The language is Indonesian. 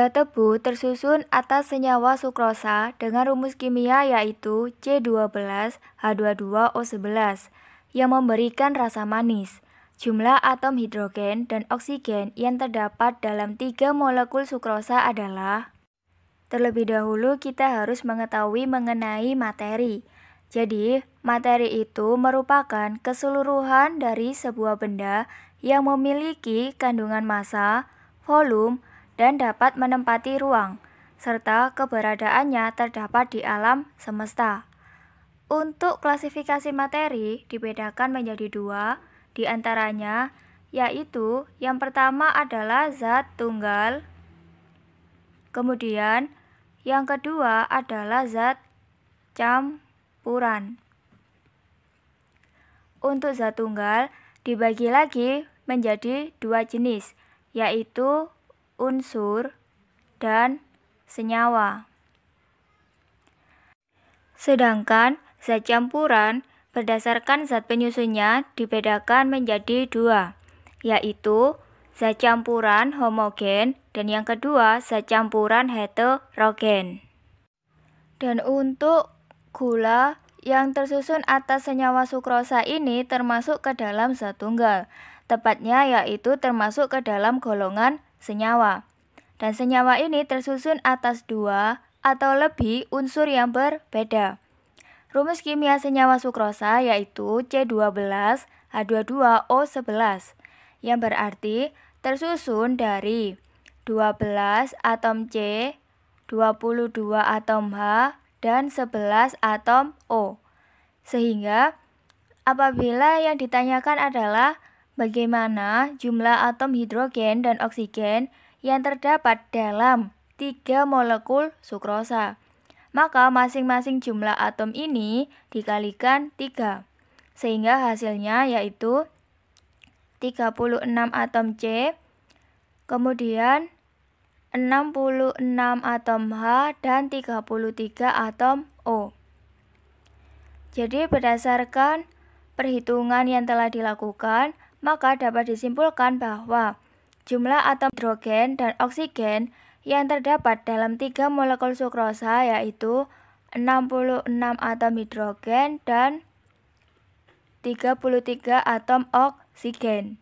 Gula tebu tersusun atas senyawa sukrosa dengan rumus kimia yaitu C12H22O11 yang memberikan rasa manis. Jumlah atom hidrogen dan oksigen yang terdapat dalam tiga molekul sukrosa adalah Terlebih dahulu kita harus mengetahui mengenai materi. Jadi, materi itu merupakan keseluruhan dari sebuah benda yang memiliki kandungan massa, volume, dan dapat menempati ruang, serta keberadaannya terdapat di alam semesta. Untuk klasifikasi materi dibedakan menjadi dua, di antaranya yaitu yang pertama adalah zat tunggal, kemudian yang kedua adalah zat campuran. Untuk zat tunggal dibagi lagi menjadi dua jenis, yaitu unsur, dan senyawa. Sedangkan zat campuran berdasarkan zat penyusunnya dibedakan menjadi dua, yaitu zat campuran homogen dan yang kedua zat campuran heterogen. Dan untuk gula yang tersusun atas senyawa sukrosa ini termasuk ke dalam zat tunggal tepatnya yaitu termasuk ke dalam golongan senyawa. Dan senyawa ini tersusun atas dua atau lebih unsur yang berbeda. Rumus kimia senyawa sukrosa yaitu C12H22O11 yang berarti tersusun dari 12 atom C, 22 atom H, dan 11 atom O. Sehingga apabila yang ditanyakan adalah bagaimana jumlah atom hidrogen dan oksigen yang terdapat dalam tiga molekul sukrosa. Maka masing-masing jumlah atom ini dikalikan tiga, Sehingga hasilnya yaitu 36 atom C, kemudian 66 atom H dan 33 atom O. Jadi berdasarkan perhitungan yang telah dilakukan, maka dapat disimpulkan bahwa jumlah atom hidrogen dan oksigen yang terdapat dalam tiga molekul sukrosa yaitu 66 atom hidrogen dan 33 atom oksigen.